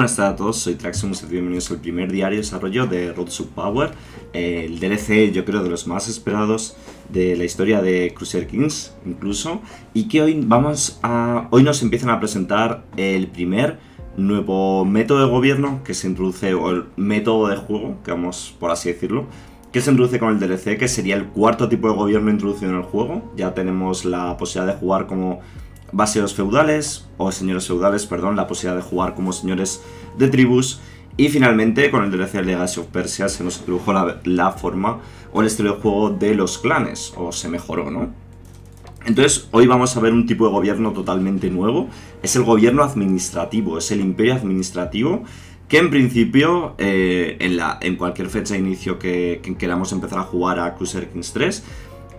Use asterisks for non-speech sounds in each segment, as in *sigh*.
buenas tardes a todos, soy Traxum. y bienvenidos al primer diario de desarrollo de Road to Power, el DLC yo creo de los más esperados de la historia de Crusader Kings incluso, y que hoy vamos a... hoy nos empiezan a presentar el primer nuevo método de gobierno que se introduce, o el método de juego, que vamos por así decirlo, que se introduce con el DLC, que sería el cuarto tipo de gobierno introducido en el juego. Ya tenemos la posibilidad de jugar como baseos feudales, o señores feudales, perdón, la posibilidad de jugar como señores de tribus. Y finalmente, con el DLC Legacy of Persia se nos introdujo la, forma o el estilo de juego de los clanes, o se mejoró, ¿no? Entonces, hoy vamos a ver un tipo de gobierno totalmente nuevo. Es el gobierno administrativo, es el imperio administrativo que en principio, eh, en, la, en cualquier fecha de inicio que, que, queramos empezar a jugar a Crusader Kings 3,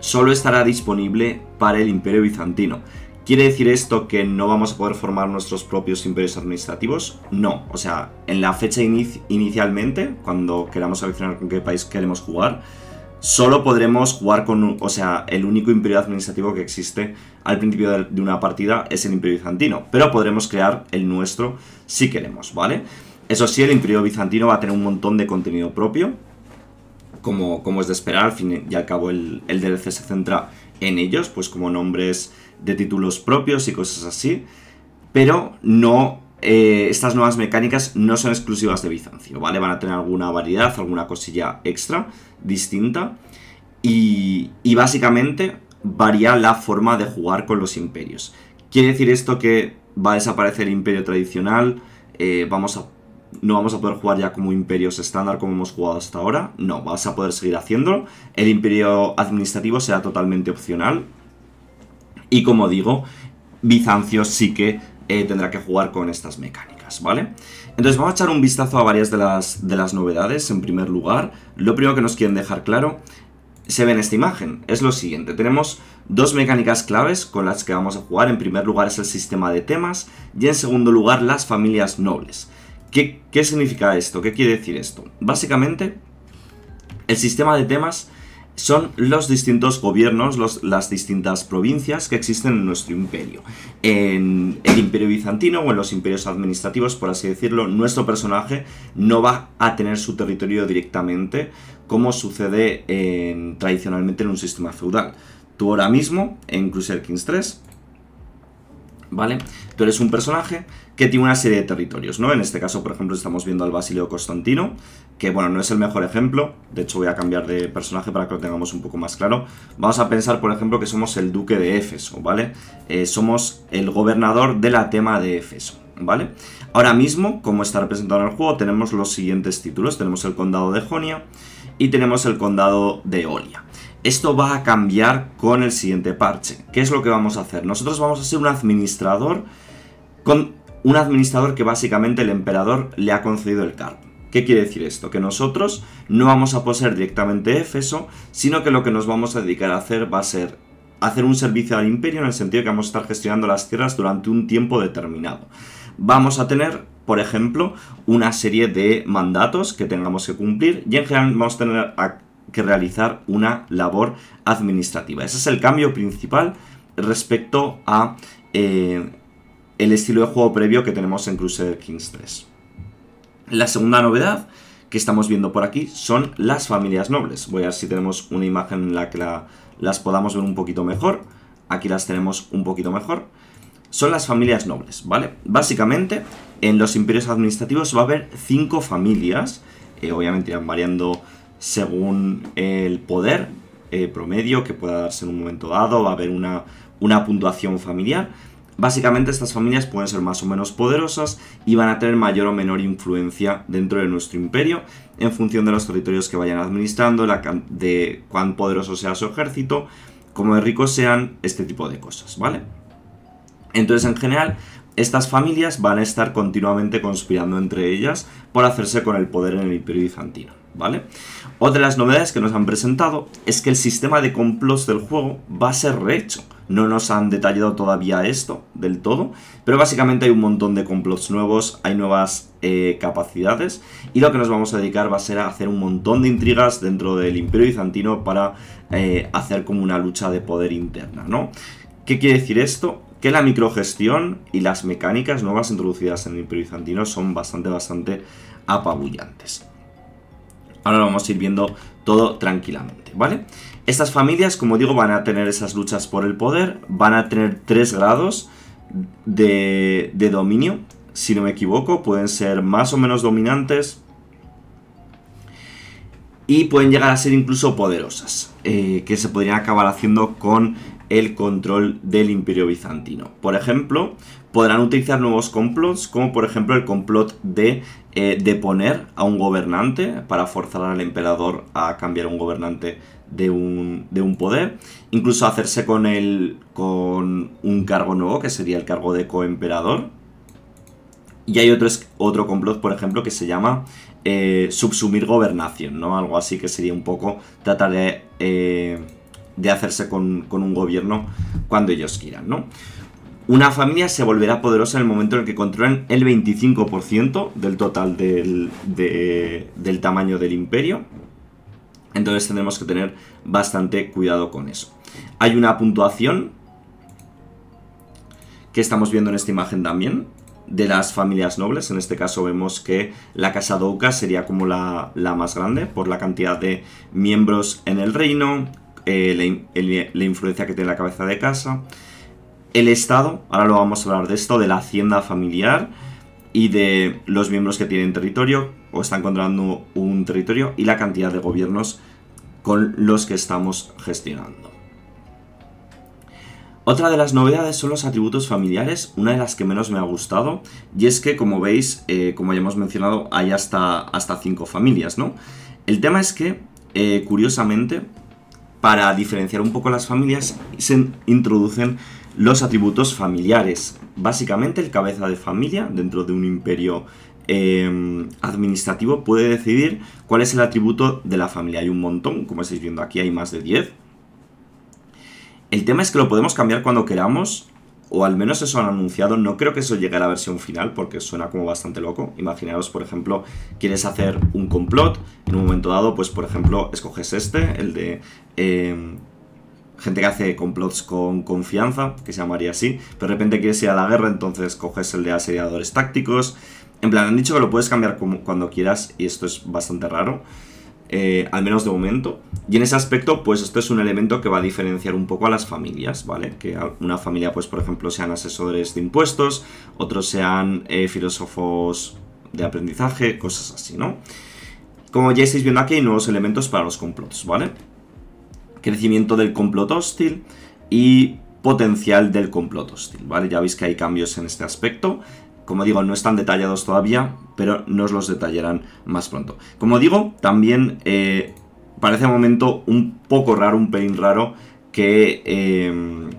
solo estará disponible para el imperio bizantino. ¿Quiere decir esto que no vamos a poder formar nuestros propios imperios administrativos? No, o sea, en la fecha inicialmente, cuando queramos seleccionar con qué país queremos jugar, solo podremos jugar con, o sea, el único imperio administrativo que existe al principio de, una partida es el imperio bizantino, pero podremos crear el nuestro si queremos, ¿vale? Eso sí, el imperio bizantino va a tener un montón de contenido propio, como, como es de esperar, al fin y al cabo el, el DLC se centra en ellos, pues como nombres de títulos propios y cosas así, pero no eh, estas nuevas mecánicas no son exclusivas de Bizancio, ¿vale? Van a tener alguna variedad, alguna cosilla extra, distinta. Y, básicamente varía la forma de jugar con los imperios. ¿Quiere decir esto que va a desaparecer el imperio tradicional? Eh, vamos a, ¿No vamos a poder jugar ya como imperios estándar como hemos jugado hasta ahora? No, vas a poder seguir haciéndolo. El imperio administrativo será totalmente opcional, y como digo, Bizancio sí que eh, tendrá que jugar con estas mecánicas, ¿vale? Entonces vamos a echar un vistazo a varias de las, de las novedades. En primer lugar, lo primero que nos quieren dejar claro se ve en esta imagen. Es lo siguiente, tenemos dos mecánicas claves con las que vamos a jugar. En primer lugar es el sistema de temas y en segundo lugar las familias nobles. ¿Qué, qué significa esto? ¿Qué quiere decir esto? Básicamente, el sistema de temas son los distintos gobiernos, las distintas provincias que existen en nuestro imperio. En el imperio bizantino o en los imperios administrativos, por así decirlo, nuestro personaje no va a tener su territorio directamente como sucede tradicionalmente en un sistema feudal. Tú ahora mismo, en Crusader Kings 3, ¿vale? Tú eres un personaje que tiene una serie de territorios, ¿no? En este caso, por ejemplo, estamos viendo al Basilio Constantino, que, bueno, no es el mejor ejemplo. De hecho, voy a cambiar de personaje para que lo tengamos un poco más claro. Vamos a pensar, por ejemplo, que somos el duque de Éfeso, ¿vale? Eh, somos el gobernador de la tema de Éfeso, ¿vale? Ahora mismo, como está representado en el juego, tenemos los siguientes títulos. Tenemos el condado de Jonia y tenemos el condado de Olia. Esto va a cambiar con el siguiente parche. ¿Qué es lo que vamos a hacer? Nosotros vamos a ser un administrador con un administrador que básicamente el emperador le ha concedido el cargo. ¿Qué quiere decir esto? Que nosotros no vamos a poseer directamente Éfeso, sino que lo que nos vamos a dedicar a hacer va a ser hacer un servicio al imperio en el sentido que vamos a estar gestionando las tierras durante un tiempo determinado. Vamos a tener, por ejemplo, una serie de mandatos que tengamos que cumplir y en general vamos a tener que realizar una labor administrativa. Ese es el cambio principal respecto a eh, el estilo de juego previo que tenemos en Crusader Kings 3. La segunda novedad que estamos viendo por aquí son las familias nobles. Voy a ver si tenemos una imagen en la que las podamos ver un poquito mejor. Aquí las tenemos un poquito mejor. Son las familias nobles, ¿vale? Básicamente, en los imperios administrativos va a haber cinco familias. Eh, obviamente irán variando según el poder eh, promedio que pueda darse en un momento dado, va a haber una, puntuación familiar. Básicamente estas familias pueden ser más o menos poderosas y van a tener mayor o menor influencia dentro de nuestro imperio en función de los territorios que vayan administrando, de cuán poderoso sea su ejército, como de ricos sean, este tipo de cosas, ¿vale? Entonces en general estas familias van a estar continuamente conspirando entre ellas por hacerse con el poder en el imperio bizantino. ¿vale? Otra de las novedades que nos han presentado es que el sistema de complots del juego va a ser rehecho. No nos han detallado todavía esto del todo, pero básicamente hay un montón de complots nuevos, hay nuevas eh, capacidades y lo que nos vamos a dedicar va a ser a hacer un montón de intrigas dentro del Imperio Bizantino para eh, hacer como una lucha de poder interna, ¿no? ¿Qué quiere decir esto? que la microgestión y las mecánicas nuevas introducidas en el Imperio Bizantino son bastante, bastante apabullantes. Ahora vamos a ir viendo todo tranquilamente, ¿vale? Estas familias, como digo, van a tener esas luchas por el poder, van a tener tres grados de, dominio, si no me equivoco, pueden ser más o menos dominantes y pueden llegar a ser incluso poderosas, eh, que se podrían acabar haciendo con el control del imperio bizantino. Por ejemplo, podrán utilizar nuevos complots, como por ejemplo el complot de eh, deponer a un gobernante para forzar al emperador a cambiar un gobernante de un, poder, incluso hacerse con, el, con un cargo nuevo, que sería el cargo de coemperador. Y hay otro, otro complot, por ejemplo, que se llama eh, subsumir gobernación, ¿no? Algo así que sería un poco tratar de, eh, hacerse con, con un gobierno cuando ellos quieran, ¿no? una familia se volverá poderosa en el momento en el que controlen el 25% del total del, tamaño del imperio. Entonces tendremos que tener bastante cuidado con eso. Hay una puntuación que estamos viendo en esta imagen también de las familias nobles. En este caso vemos que la Casa Douka sería como la, más grande por la cantidad de miembros en el reino, eh, la influencia que tiene la cabeza de casa el Estado, ahora lo vamos a hablar de esto, de la hacienda familiar y de los miembros que tienen territorio o están controlando un territorio y la cantidad de gobiernos con los que estamos gestionando. Otra de las novedades son los atributos familiares, una de las que menos me ha gustado, y es que como veis, eh, como ya hemos mencionado, hay hasta, hasta cinco familias, ¿no? El tema es que, eh, curiosamente, para diferenciar un poco las familias, se introducen los atributos familiares. Básicamente el cabeza de familia dentro de un imperio em, administrativo puede decidir cuál es el atributo de la familia. Hay un montón, como estáis viendo aquí hay más de 10. El tema es que lo podemos cambiar cuando queramos, o al menos eso han anunciado. No creo que eso llegue a la versión final porque suena como bastante loco. Imaginaros, por ejemplo, quieres hacer un complot, en un momento dado, pues por ejemplo, escoges este, el de... Em, gente que hace complots con confianza, que se llamaría así, pero de repente quieres ir a la guerra, entonces coges el de asediadores tácticos. En plan, han dicho que lo puedes cambiar como, cuando quieras y esto es bastante raro. Eh, al menos de momento. Y en ese aspecto, pues esto es un elemento que va a diferenciar un poco a las familias, ¿vale? Que una familia, pues por ejemplo, sean asesores de impuestos, otros sean eh, filósofos de aprendizaje, cosas así, ¿no? Como ya estáis viendo aquí, hay nuevos elementos para los complots, ¿vale? crecimiento del complot hostil y potencial del complot hostil, ¿vale? Ya veis que hay cambios en este aspecto. Como digo, no están detallados todavía, pero nos los detallarán más pronto. Como digo, también eh, parece a momento un poco raro, un pelín raro, que, em,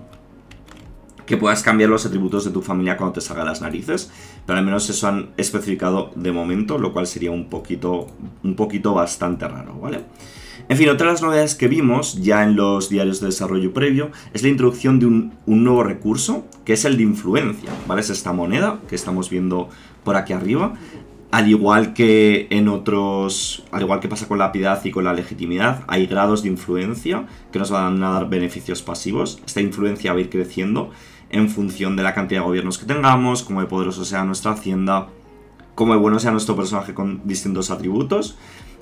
que puedas cambiar los atributos de tu familia cuando te salga las narices, pero al menos eso han especificado de momento, lo cual sería un poquito, un poquito bastante raro, ¿vale? vale en fin, otra de las novedades que vimos ya en los diarios de desarrollo previo es la introducción de un, nuevo recurso, que es el de influencia, ¿vale? Es esta moneda que estamos viendo por aquí arriba. Al igual que en otros, al igual que pasa con la piedad y con la legitimidad, hay grados de influencia que nos van a dar beneficios pasivos. Esta influencia va a ir creciendo en función de la cantidad de gobiernos que tengamos, como de poderoso sea nuestra hacienda, como de bueno sea nuestro personaje con distintos atributos.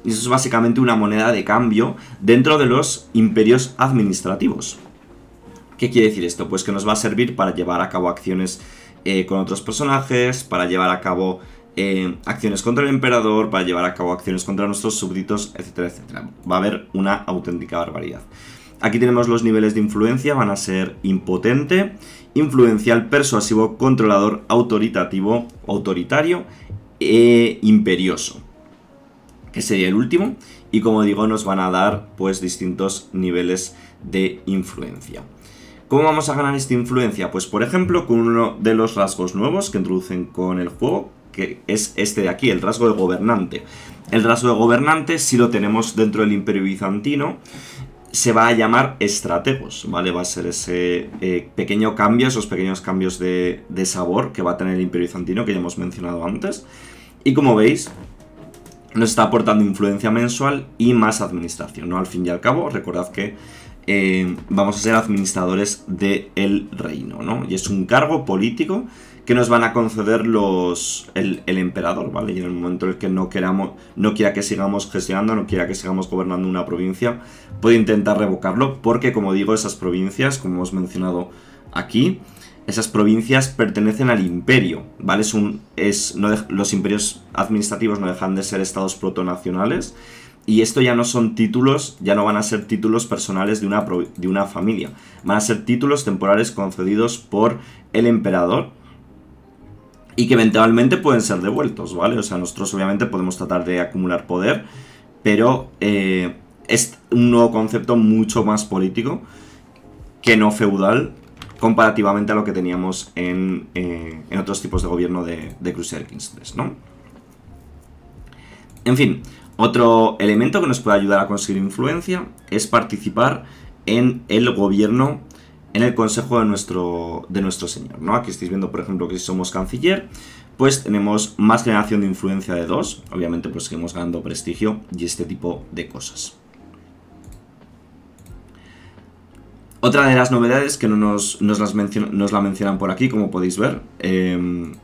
Y eso es básicamente una moneda de cambio dentro de los imperios administrativos. ¿Qué quiere decir esto? Pues que nos va a servir para llevar a cabo acciones eh, con otros personajes, para llevar a cabo eh, acciones contra el emperador, para llevar a cabo acciones contra nuestros súbditos, etcétera, etcétera. Va a haber una auténtica barbaridad. Aquí tenemos los niveles de influencia, van a ser impotente, influencial, persuasivo, controlador, autoritativo, autoritario e imperioso que sería el último, y como digo nos van a dar pues distintos niveles de influencia. ¿Cómo vamos a ganar esta influencia? Pues por ejemplo con uno de los rasgos nuevos que introducen con el juego, que es este de aquí, el rasgo de gobernante. El rasgo de gobernante, si lo tenemos dentro del imperio bizantino, se va a llamar estrategos, ¿vale? Va a ser ese eh, pequeño cambio, esos pequeños cambios de, de sabor que va a tener el imperio bizantino que ya hemos mencionado antes. Y como veis, nos está aportando influencia mensual y más administración, ¿no? Al fin y al cabo, recordad que eh, vamos a ser administradores del reino, ¿no? Y es un cargo político que nos van a conceder los, el, emperador, ¿vale? Y en el momento en el que no queramos, no quiera que sigamos gestionando, no quiera que sigamos gobernando una provincia, puede intentar revocarlo, porque como digo, esas provincias, como hemos mencionado aquí, esas provincias pertenecen al imperio, ¿vale? Es los imperios administrativos no dejan de ser estados protonacionales y esto ya no son títulos, ya no van a ser títulos personales de una, de una familia, van a ser títulos temporales concedidos por el emperador y que eventualmente pueden ser devueltos, ¿vale? O sea, nosotros obviamente podemos tratar de acumular poder, pero eh, es un nuevo concepto mucho más político que no feudal comparativamente a lo que teníamos en, eh, en otros tipos de gobierno de, de Kings. 3, ¿no? En fin, otro elemento que nos puede ayudar a conseguir influencia es participar en el gobierno, en el consejo de nuestro, de nuestro señor, ¿no? Aquí estáis viendo, por ejemplo, que si somos canciller, pues tenemos más generación de influencia de 2, obviamente pues seguimos ganando prestigio y este tipo de cosas. Otra de las novedades que no nos, la mencionan por aquí, como podéis ver, em,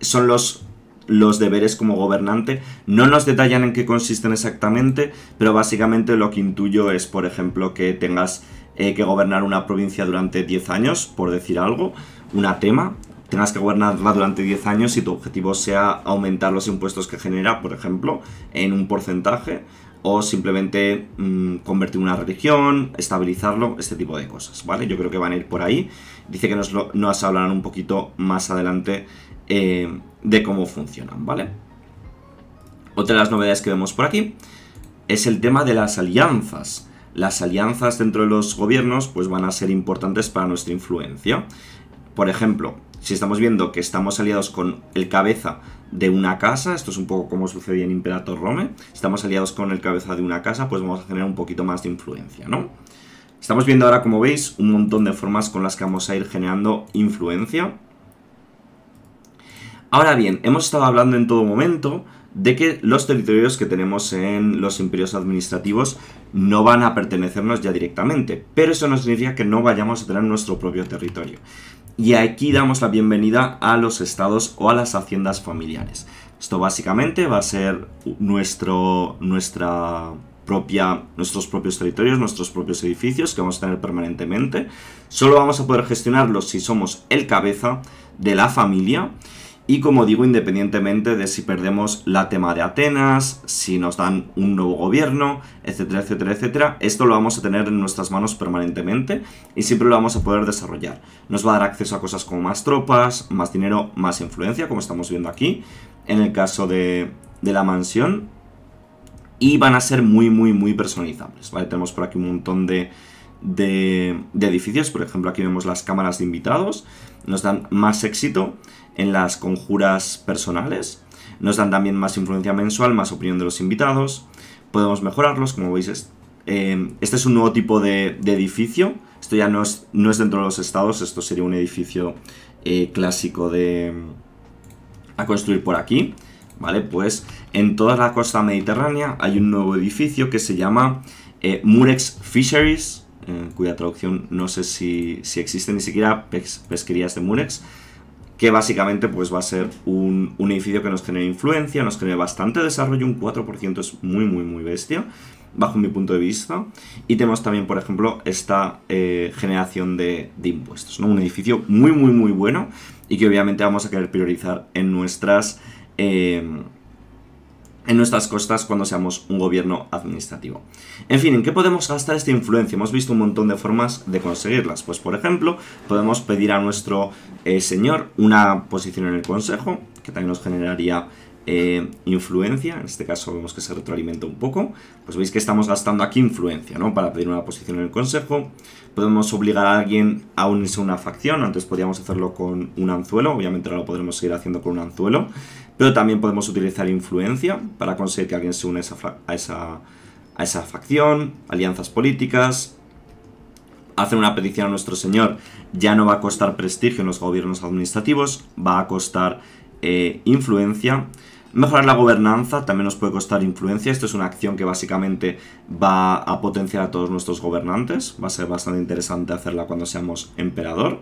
son los, los deberes como gobernante. No nos detallan en qué consisten exactamente, pero básicamente lo que intuyo es, por ejemplo, que tengas eh, que gobernar una provincia durante 10 años, por decir algo, una tema, tengas que gobernarla durante 10 años si tu objetivo sea aumentar los impuestos que genera, por ejemplo, en un porcentaje o simplemente mm, convertir una religión, estabilizarlo, este tipo de cosas, ¿vale? Yo creo que van a ir por ahí. Dice que nos, hablarán un poquito más adelante eh, de cómo funcionan, ¿vale? Otra de las novedades que vemos por aquí es el tema de las alianzas. Las alianzas dentro de los gobiernos pues van a ser importantes para nuestra influencia. Por ejemplo, si estamos viendo que estamos aliados con el cabeza de una casa, esto es un poco como sucedía en Imperator Rome, estamos aliados con el cabeza de una casa, pues vamos a generar un poquito más de influencia, ¿no? Estamos viendo ahora, como veis, un montón de formas con las que vamos a ir generando influencia. Ahora bien, hemos estado hablando en todo momento de que los territorios que tenemos en los imperios administrativos no van a pertenecernos ya directamente, pero eso no significa que no vayamos a tener nuestro propio territorio y aquí damos la bienvenida a los estados o a las haciendas familiares. Esto básicamente va a ser nuestro, nuestra propia, nuestros propios territorios, nuestros propios edificios que vamos a tener permanentemente. Solo vamos a poder gestionarlos si somos el cabeza de la familia y como digo, independientemente de si perdemos la tema de Atenas, si nos dan un nuevo gobierno, etcétera, etcétera, etcétera, esto lo vamos a tener en nuestras manos permanentemente y siempre lo vamos a poder desarrollar. Nos va a dar acceso a cosas como más tropas, más dinero, más influencia, como estamos viendo aquí, en el caso de, la mansión. Y van a ser muy, muy, muy personalizables, Tenemos por aquí un montón de edificios, por ejemplo, aquí vemos las cámaras de invitados, nos dan más éxito en las conjuras personales. Nos dan también más influencia mensual, más opinión de los invitados. Podemos mejorarlos, como veis. Em, este es un nuevo tipo de, edificio. Esto ya no es, no es, dentro de los estados, esto sería un edificio eh, clásico de a construir por aquí. ¿Vale? Pues en toda la costa mediterránea hay un nuevo edificio que se llama eh, Murex Fisheries, eh, cuya traducción no sé si, si existe ni siquiera pesquerías de Murex que básicamente pues va a ser un, edificio que nos tiene influencia, nos tiene bastante desarrollo, un 4% es muy, muy, muy bestia, bajo mi punto de vista. Y tenemos también, por ejemplo, esta eh, generación de, impuestos, ¿no? Un edificio muy, muy, muy bueno y que obviamente vamos a querer priorizar en nuestras... Eh, en nuestras costas cuando seamos un gobierno administrativo. En fin, ¿en qué podemos gastar esta influencia? Hemos visto un montón de formas de conseguirlas. Pues por ejemplo, podemos pedir a nuestro eh, señor una posición en el Consejo, que también nos generaría eh, influencia, en este caso vemos que se retroalimenta un poco, pues veis que estamos gastando aquí influencia, ¿no? Para pedir una posición en el Consejo, podemos obligar a alguien a unirse a una facción, antes podíamos hacerlo con un anzuelo, obviamente ahora lo podremos seguir haciendo con un anzuelo, pero también podemos utilizar influencia para conseguir que alguien se une a esa, facción, alianzas políticas, hacer una petición a nuestro señor ya no va a costar prestigio en los gobiernos administrativos, va a costar eh, influencia. Mejorar la gobernanza también nos puede costar influencia. Esto es una acción que básicamente va a potenciar a todos nuestros gobernantes. Va a ser bastante interesante hacerla cuando seamos emperador.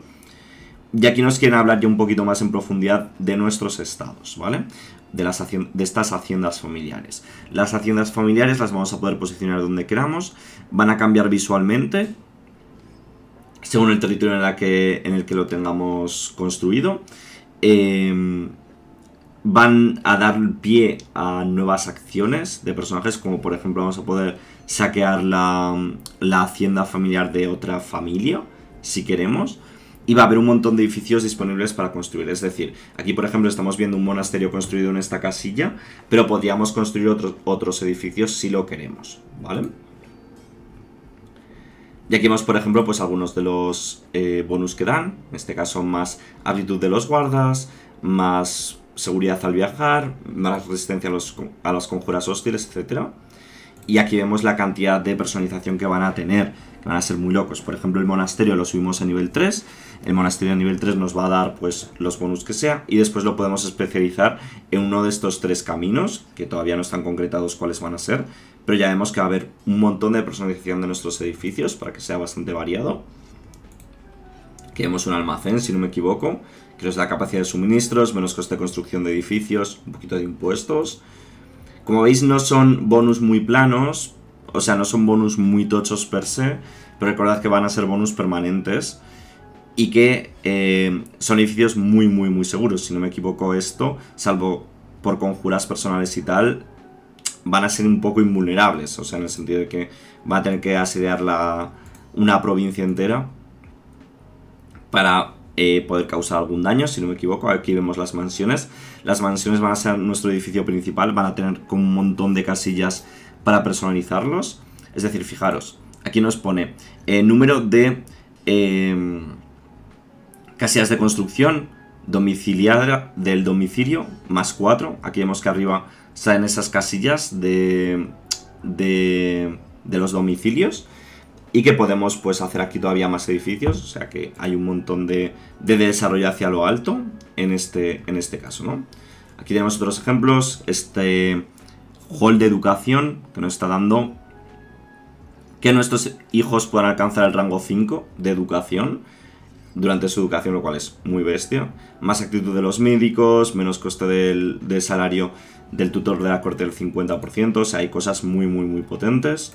Y aquí nos quieren hablar ya un poquito más en profundidad de nuestros estados, ¿vale? De, las de estas haciendas familiares. Las haciendas familiares las vamos a poder posicionar donde queramos, van a cambiar visualmente según el territorio en, que, en el que lo tengamos construido. Em, van a dar pie a nuevas acciones de personajes, como por ejemplo vamos a poder saquear la, la hacienda familiar de otra familia, si queremos y va a haber un montón de edificios disponibles para construir. Es decir, aquí por ejemplo estamos viendo un monasterio construido en esta casilla, pero podríamos construir otros, otros edificios si lo queremos, ¿vale? Y aquí vemos, por ejemplo, pues algunos de los eh, bonus que dan. En este caso, más aptitud de los guardas, más seguridad al viajar, más resistencia a, los, a las conjuras hostiles, etc. Y aquí vemos la cantidad de personalización que van a tener, que van a ser muy locos. Por ejemplo, el monasterio lo subimos a nivel 3 el monasterio a nivel 3 nos va a dar pues los bonus que sea y después lo podemos especializar en uno de estos tres caminos, que todavía no están concretados cuáles van a ser, pero ya vemos que va a haber un montón de personalización de nuestros edificios para que sea bastante variado. Queremos un almacén, si no me equivoco, que nos da capacidad de suministros, menos coste de construcción de edificios, un poquito de impuestos. Como veis no son bonus muy planos, o sea, no son bonus muy tochos per se, pero recordad que van a ser bonus permanentes y que eh, son edificios muy, muy, muy seguros. Si no me equivoco, esto, salvo por conjuras personales y tal, van a ser un poco invulnerables. O sea, en el sentido de que va a tener que asediar la, una provincia entera para eh, poder causar algún daño, si no me equivoco. Aquí vemos las mansiones. Las mansiones van a ser nuestro edificio principal, van a tener como un montón de casillas para personalizarlos. Es decir, fijaros, aquí nos pone eh, número de... Casillas de construcción, domiciliar del domicilio, más 4. Aquí vemos que arriba salen esas casillas de, de, los domicilios y que podemos pues hacer aquí todavía más edificios, o sea que hay un montón de, desarrollo hacia lo alto en este, en este caso, ¿no? Aquí tenemos otros ejemplos, este hall de educación que nos está dando que nuestros hijos puedan alcanzar el rango 5 de educación, durante su educación, lo cual es muy bestia. Más actitud de los médicos, menos coste del, salario del tutor de la corte del 50%, o sea, hay cosas muy, muy, muy potentes.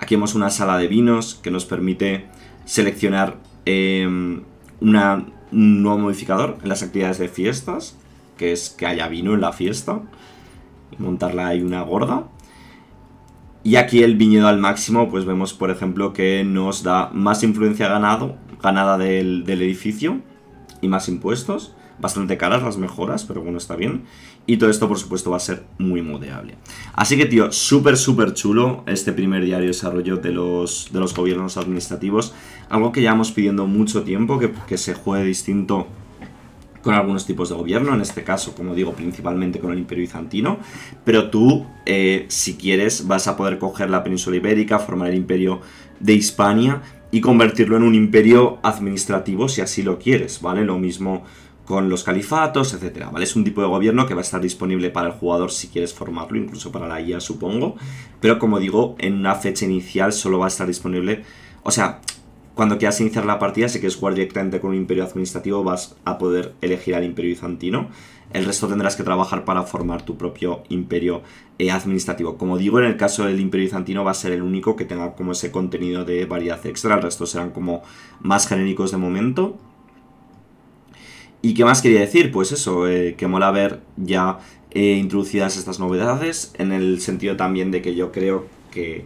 Aquí vemos una sala de vinos que nos permite seleccionar em, un nuevo modificador en las actividades de fiestas, que es que haya vino en la fiesta, y montarla ahí una gorda. Y aquí el viñedo al máximo, pues vemos por ejemplo que nos da más influencia ganado ganada del, edificio y más impuestos. Bastante caras las mejoras, pero bueno, está bien. Y todo esto, por supuesto, va a ser muy modeable. Así que, tío, súper, súper chulo este primer diario de desarrollo de los, de los gobiernos administrativos. Algo que llevamos pidiendo mucho tiempo, que, se juegue distinto con algunos tipos de gobierno, en este caso, como digo, principalmente con el Imperio Bizantino, pero tú, eh, si quieres, vas a poder coger la península ibérica, formar el Imperio de Hispania y convertirlo en un imperio administrativo si así lo quieres, ¿vale? Lo mismo con los califatos, etcétera, ¿vale? Es un tipo de gobierno que va a estar disponible para el jugador si quieres formarlo, incluso para la IA supongo, pero como digo, en una fecha inicial solo va a estar disponible, o sea, cuando quieras iniciar la partida, si quieres jugar directamente con un imperio administrativo, vas a poder elegir al imperio bizantino. El resto tendrás que trabajar para formar tu propio imperio eh, administrativo. Como digo, en el caso del imperio bizantino va a ser el único que tenga como ese contenido de variedad extra. El resto serán como más genéricos de momento. ¿Y qué más quería decir? Pues eso, eh, que mola ver ya eh, introducidas estas novedades, en el sentido también de que yo creo que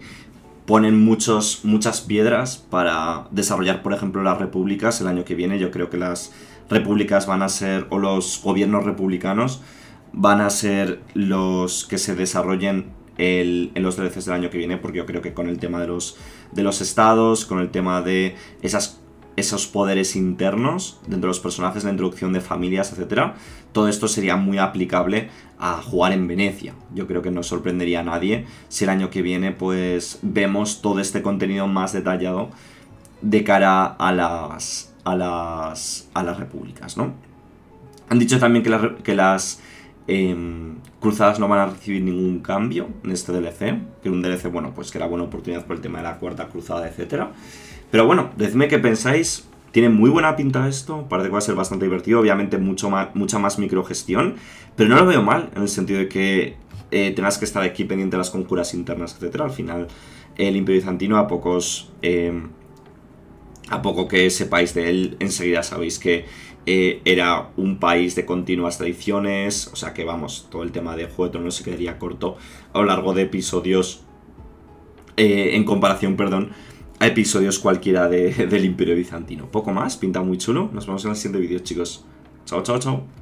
ponen muchos, muchas piedras para desarrollar, por ejemplo, las repúblicas el año que viene. Yo creo que las repúblicas van a ser, o los gobiernos republicanos, van a ser los que se desarrollen en los DLCs del año que viene, porque yo creo que con el tema de los, de los estados, con el tema de esas esos poderes internos dentro de los personajes, la introducción de familias, etc. Todo esto sería muy aplicable a jugar en Venecia. Yo creo que no sorprendería a nadie si el año que viene pues vemos todo este contenido más detallado de cara a las, a las, a las repúblicas, ¿no? Han dicho también que las Em, cruzadas no van a recibir ningún cambio en este DLC, que era un DLC, bueno, pues que era buena oportunidad por el tema de la cuarta cruzada, etc. Pero bueno, decidme qué pensáis. Tiene muy buena pinta esto, parece que va a ser bastante divertido, obviamente mucho más, mucha más microgestión, pero no lo veo mal, en el sentido de que eh, que estar aquí pendiente de las conjuras internas, etc. Al final, el Imperio Bizantino a pocos... Em, a poco que sepáis de él, enseguida sabéis que eh, era un país de continuas tradiciones, o sea que vamos, todo el tema de Juego no se quedaría corto a lo largo de episodios, eh, en comparación, perdón, a episodios cualquiera de, *laughs* del Imperio Bizantino. Poco más, pinta muy chulo, nos vemos en el siguiente vídeo chicos. Chao, chao, chao.